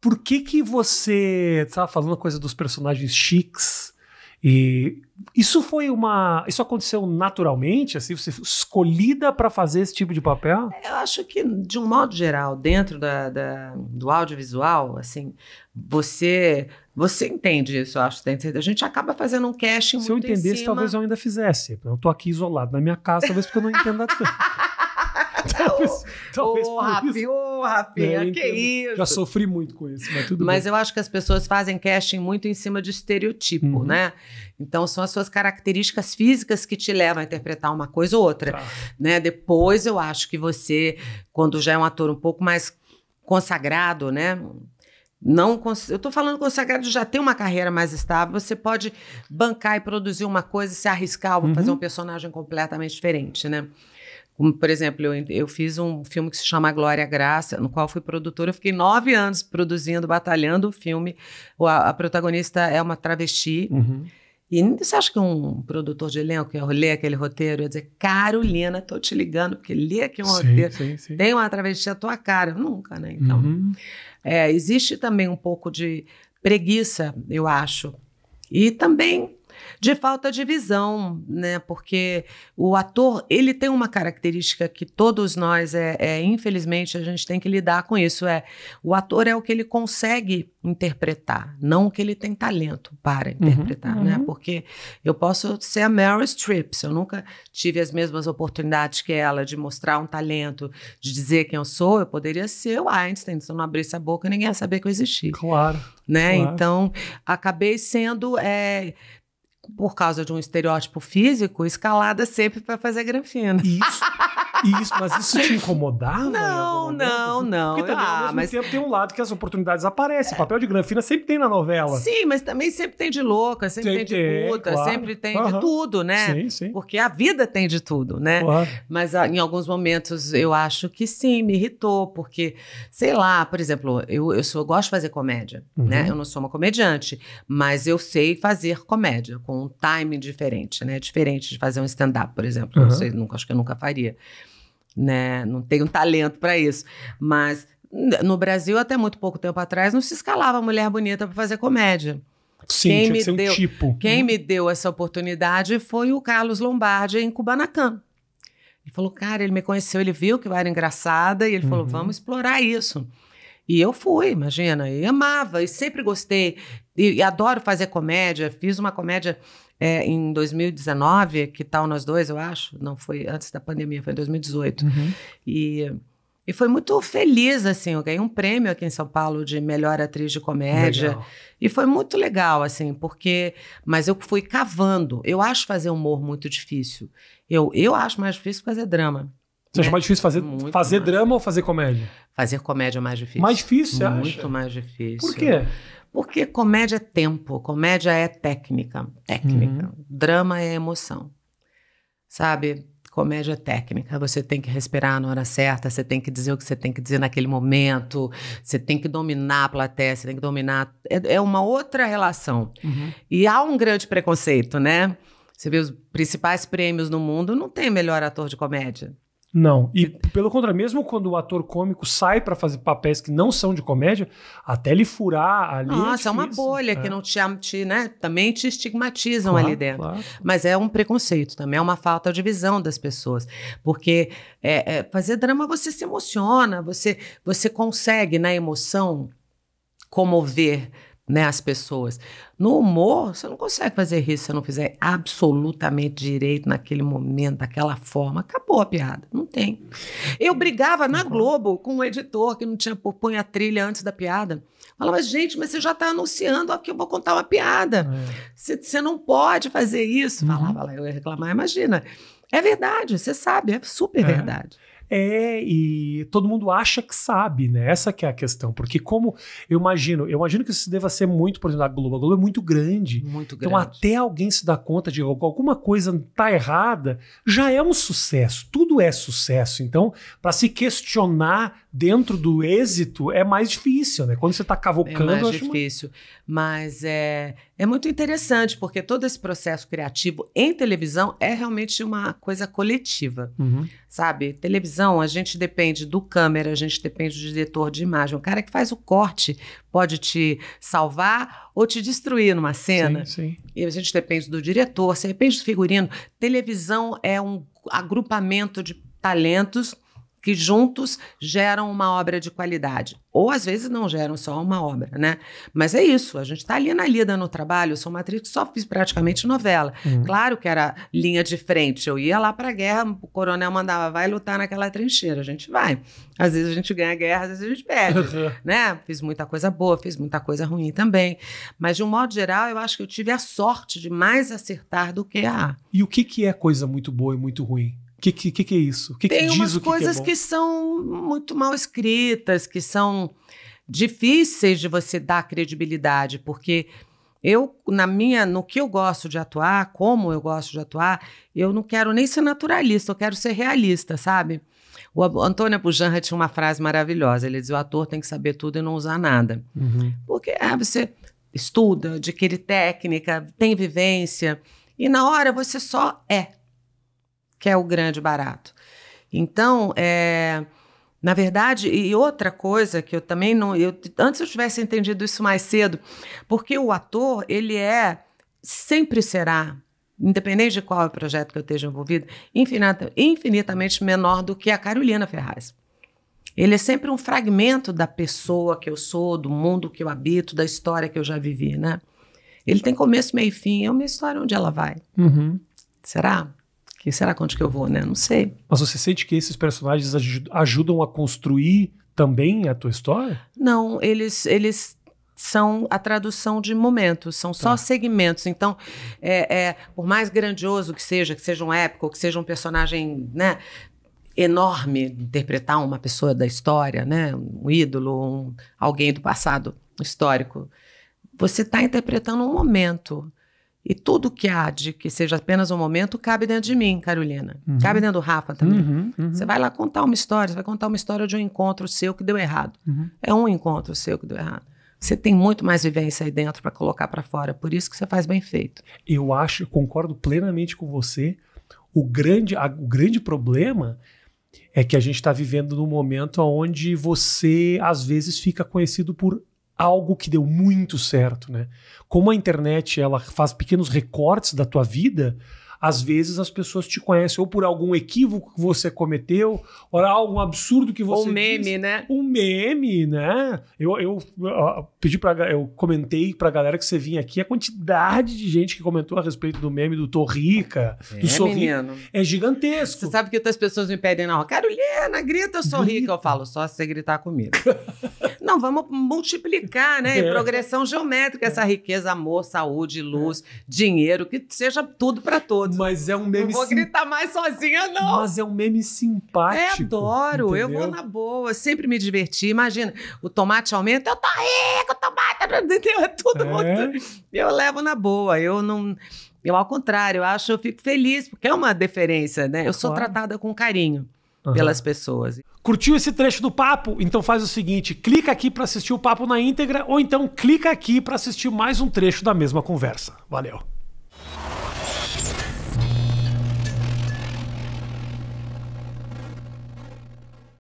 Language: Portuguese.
por que que você estava falando coisa dos personagens chiques e isso foi uma isso aconteceu naturalmente assim você foi escolhida para fazer esse tipo de papel eu acho que de um modo geral dentro da, da do audiovisual assim você você entende isso, eu acho. A gente acaba fazendo um casting Se muito eu entendesse, talvez eu ainda fizesse. Eu estou aqui isolado na minha casa, talvez porque eu não entenda tanto. talvez, talvez ô, Rafi, ô, Rafinha, né? que então, isso. Já sofri muito com isso, mas tudo Mas bem. eu acho que as pessoas fazem casting muito em cima de estereotipo, uhum. né? Então, são as suas características físicas que te levam a interpretar uma coisa ou outra, tá. né? Depois, eu acho que você, quando já é um ator um pouco mais consagrado, né? não eu estou falando consagrado já tem uma carreira mais estável você pode bancar e produzir uma coisa se arriscar vou uhum. fazer um personagem completamente diferente né como, por exemplo, eu, eu fiz um filme que se chama Glória Graça, no qual fui produtora. Eu fiquei nove anos produzindo, batalhando o filme. A, a protagonista é uma travesti. Uhum. E você acha que um produtor de elenco ia ler aquele roteiro ia dizer, Carolina, tô te ligando, porque lê aqui um sim, roteiro, sim, sim. tem uma travesti à tua cara? Nunca, né? Então, uhum. é, existe também um pouco de preguiça, eu acho. E também de falta de visão, né? Porque o ator, ele tem uma característica que todos nós, é, é, infelizmente, a gente tem que lidar com isso. É o ator é o que ele consegue interpretar, não o que ele tem talento para uhum, interpretar, uhum, né? Uhum. Porque eu posso ser a Meryl Streep, se eu nunca tive as mesmas oportunidades que ela de mostrar um talento, de dizer quem eu sou, eu poderia ser o Einstein. Se eu não abrisse a boca, ninguém ia saber que eu existia. Claro. Né? Claro. Então, acabei sendo é, por causa de um estereótipo físico, escalada sempre para fazer granfina. Isso. Isso, mas isso te incomodava? Não, não, não. Porque também, ah, ao mesmo mas... tempo, tem um lado que as oportunidades aparecem. Papel de granfina sempre tem na novela. Sim, mas também sempre tem de louca, sempre tem, tem de puta, claro. sempre tem uhum. de tudo, né? Sim, sim. Porque a vida tem de tudo, né? Claro. Mas ah, em alguns momentos eu acho que sim, me irritou, porque, sei lá, por exemplo, eu, eu, sou, eu gosto de fazer comédia, uhum. né? Eu não sou uma comediante, mas eu sei fazer comédia com um timing diferente, né? Diferente de fazer um stand-up, por exemplo. Uhum. Não sei, nunca, acho que eu nunca faria né? Não tenho talento para isso. Mas no Brasil, até muito pouco tempo atrás, não se escalava mulher bonita para fazer comédia. Sim, quem me que deu, um tipo. Quem uhum. me deu essa oportunidade foi o Carlos Lombardi em Cubanacan. Ele falou, cara, ele me conheceu, ele viu que eu era engraçada e ele uhum. falou, vamos explorar isso. E eu fui, imagina, e amava, e sempre gostei, e adoro fazer comédia. Fiz uma comédia é, em 2019, que tal nós dois, eu acho, não foi antes da pandemia, foi em 2018. Uhum. E, e foi muito feliz, assim, eu ganhei um prêmio aqui em São Paulo de melhor atriz de comédia. Legal. E foi muito legal, assim, porque. Mas eu fui cavando. Eu acho fazer humor muito difícil. Eu, eu acho mais difícil fazer drama. Você né? acha mais difícil fazer, fazer mais. drama ou fazer comédia? Fazer comédia é mais difícil. Mais difícil, você Muito acha? mais difícil. Por quê? Porque comédia é tempo, comédia é técnica, técnica. Uhum. Drama é emoção. Sabe? Comédia é técnica. Você tem que respirar na hora certa, você tem que dizer o que você tem que dizer naquele momento, você tem que dominar a plateia, você tem que dominar. É, é uma outra relação. Uhum. E há um grande preconceito, né? Você vê os principais prêmios no mundo, não tem melhor ator de comédia. Não. E pelo contrário, mesmo quando o ator cômico sai para fazer papéis que não são de comédia, até ele furar ali. É Nossa, é, é uma né? bolha é. que não te, te né, também te estigmatizam claro, ali dentro. Claro. Mas é um preconceito também, é uma falta de visão das pessoas. Porque é, é fazer drama você se emociona, você, você consegue na né, emoção comover né, as pessoas. No humor, você não consegue fazer isso se você não fizer absolutamente direito naquele momento, daquela forma. Acabou a piada, não tem. Eu brigava na Globo com um editor que não tinha põe a trilha antes da piada. Falava, gente, mas você já está anunciando aqui que eu vou contar uma piada. É. Você não pode fazer isso. Uhum. Falava, eu ia reclamar, imagina. É verdade, você sabe, é super é. verdade. É, e todo mundo acha que sabe, né? Essa que é a questão. Porque como eu imagino, eu imagino que isso deva ser muito, por exemplo, a Globo. A Globo é muito grande. Muito então, grande. Então, até alguém se dar conta de alguma coisa tá errada, já é um sucesso. Tudo é sucesso. Então, para se questionar dentro do êxito é mais difícil, né? Quando você tá cavocando. É mais difícil. Uma... Mas é é muito interessante, porque todo esse processo criativo em televisão é realmente uma coisa coletiva. Uhum. Sabe? Televisão, a gente depende do câmera, a gente depende do diretor de imagem. O cara que faz o corte pode te salvar ou te destruir numa cena. Sim, sim. E a gente depende do diretor, você depende do figurino. Televisão é um agrupamento de talentos que juntos geram uma obra de qualidade. Ou às vezes não geram só uma obra, né? Mas é isso, a gente está ali na lida no trabalho. Eu sou uma atriz que só fiz praticamente novela. Uhum. Claro que era linha de frente. Eu ia lá para a guerra, o coronel mandava, vai lutar naquela trincheira. A gente vai. Às vezes a gente ganha guerra, às vezes a gente perde, uhum. né? Fiz muita coisa boa, fiz muita coisa ruim também. Mas de um modo geral, eu acho que eu tive a sorte de mais acertar do que a. E o que, que é coisa muito boa e muito ruim? O que, que, que, é isso? Que Tem que umas coisas que, é que são muito mal escritas, que são difíceis de você dar credibilidade, porque eu, na minha, no que eu gosto de atuar, como eu gosto de atuar, eu não quero nem ser naturalista, eu quero ser realista, sabe? O Antônio Pujanha tinha uma frase maravilhosa. Ele dizia: o ator tem que saber tudo e não usar nada. Uhum. Porque ah, você estuda, adquire técnica, tem vivência, e na hora você só é que é o grande barato. Então, é, na verdade, e outra coisa que eu também não. Eu, antes eu tivesse entendido isso mais cedo, porque o ator, ele é, sempre será, independente de qual é o projeto que eu esteja envolvido, infinita, infinitamente menor do que a Carolina Ferraz. Ele é sempre um fragmento da pessoa que eu sou, do mundo que eu habito, da história que eu já vivi, né? Ele tem começo, meio e fim. É uma história onde ela vai. Uhum. Será? que será quanto que eu vou, né? Não sei. Mas você sente que esses personagens ajudam a construir também a tua história? Não, eles eles são a tradução de momentos, são só tá. segmentos. Então, é, é, por mais grandioso que seja, que seja um épico, que seja um personagem, né, enorme interpretar uma pessoa da história, né, um ídolo, um, alguém do passado histórico. Você está interpretando um momento. E tudo que há de que seja apenas um momento cabe dentro de mim, Carolina. Uhum. Cabe dentro do Rafa também. Uhum, uhum. Você vai lá contar uma história, você vai contar uma história de um encontro seu que deu errado. Uhum. É um encontro seu que deu errado. Você tem muito mais vivência aí dentro para colocar para fora, por isso que você faz bem feito. Eu acho, concordo plenamente com você. O grande, a, o grande problema é que a gente está vivendo num momento onde você às vezes fica conhecido por algo que deu muito certo, né? Como a internet ela faz pequenos recortes da tua vida, às vezes as pessoas te conhecem ou por algum equívoco que você cometeu, ou algum absurdo que você. Um meme, né? Um meme, né? Eu, eu, eu pedi para eu comentei pra galera que você vinha aqui a quantidade de gente que comentou a respeito do meme do Torrica, é, do Sorri. É gigantesco. Você sabe que outras pessoas me pedem na rua, Carolina, grita, eu sou rica. Eu falo, só se você gritar comigo. Não, vamos multiplicar, né? É. Progressão geométrica, essa riqueza, amor, saúde, luz, é. dinheiro, que seja tudo para todos. Mas é um é meme. Não vou sim... gritar mais sozinha, não. Mas é um meme simpático. É, adoro. Entendeu? Eu vou na boa. Sempre me diverti. Imagina, o tomate aumenta. Eu tô rico, tomate. Entendeu? É tudo é. Eu levo na boa. Eu não. Eu, ao contrário, eu acho, eu fico feliz, porque é uma deferência, né? Eu sou tratada com carinho uhum. pelas pessoas. Curtiu esse trecho do papo? Então faz o seguinte: clica aqui para assistir o papo na íntegra, ou então clica aqui para assistir mais um trecho da mesma conversa. Valeu!